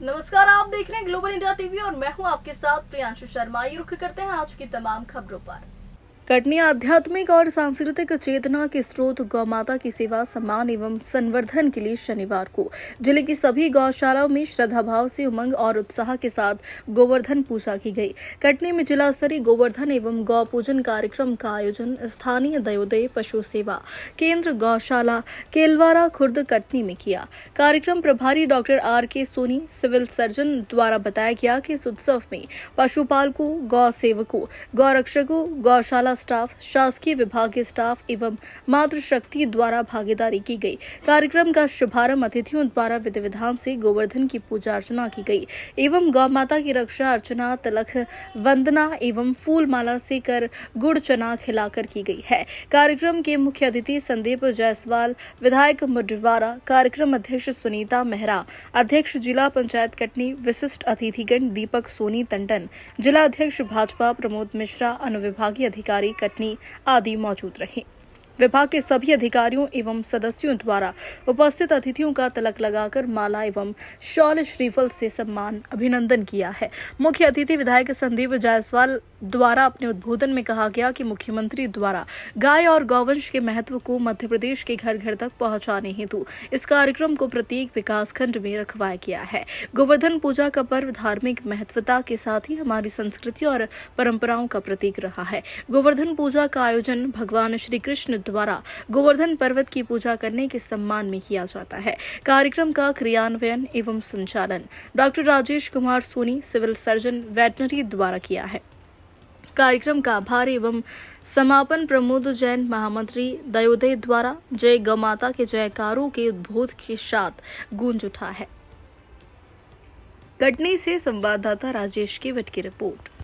नमस्कार आप देख रहे हैं ग्लोबल इंडिया टीवी और मैं हूं आपके साथ प्रियांशु शर्मा ये रुख करते हैं आज की तमाम खबरों पर कटनी आध्यात्मिक और सांस्कृतिक चेतना के स्रोत गौ माता की सेवा सम्मान एवं संवर्धन के लिए शनिवार को जिले की सभी गौशालाओं में श्रद्धा भाव से उमंग और उत्साह के साथ गोवर्धन पूजा की गई कटनी में जिला स्तरीय गोवर्धन एवं गौ पूजन कार्यक्रम का आयोजन स्थानीय दयोदय पशु सेवा केंद्र गौशाला केलवारा खुर्द कटनी में किया कार्यक्रम प्रभारी डॉक्टर आर के सोनी सिविल सर्जन द्वारा बताया गया कि इस उत्सव में पशुपालकों गौ सेवकों गौरक्षकों गौशाला स्टाफ शासकीय विभागीय स्टाफ एवं मातृशक्ति द्वारा भागीदारी की गई कार्यक्रम का शुभारंभ अतिथियों द्वारा विधि विधान से गोवर्धन की पूजा अर्चना की गई एवं गौ माता की रक्षा अर्चना तिलक वंदना एवं फूल माला से कर गुड़ चना खिलाकर की गई है कार्यक्रम के मुख्य अतिथि संदीप जायसवाल विधायक मुडवारा कार्यक्रम अध्यक्ष सुनीता मेहरा अध्यक्ष जिला पंचायत कटनी विशिष्ट अतिथिगण दीपक सोनी टंडन जिला अध्यक्ष भाजपा प्रमोद मिश्रा अनुविभागीय अधिकारी कटनी आदि मौजूद रहे विभाग के सभी अधिकारियों एवं सदस्यों द्वारा उपस्थित अतिथियों का तिलक लगाकर माला एवं शॉल श्रीफल से सम्मान अभिनंदन किया है मुख्य अतिथि विधायक संदीप जायसवाल द्वारा अपने उद्बोधन में कहा गया कि मुख्यमंत्री द्वारा गाय और गौवंश के महत्व को मध्य प्रदेश के घर घर तक पहुंचाने हेतु इस कार्यक्रम को प्रत्येक विकास खंड में रखवाया गया है गोवर्धन पूजा का पर्व धार्मिक महत्वता के साथ ही हमारी संस्कृति और परंपराओं का प्रतीक रहा है गोवर्धन पूजा का आयोजन भगवान श्री कृष्ण द्वारा गोवर्धन पर्वत की पूजा करने के सम्मान में किया जाता है कार्यक्रम का क्रियान्वयन एवं संचालन doctor Rajesh Kumar Soni civil surgeon veterinary द्वारा किया है कार्यक्रम का आभार एवं समापन प्रमोद जैन महामंत्री दयोदय द्वारा जय गमाता के जयकारों के उद्बोध के साथ गूंज उठा है कटनी से संवाददाता राजेश केवट की रिपोर्ट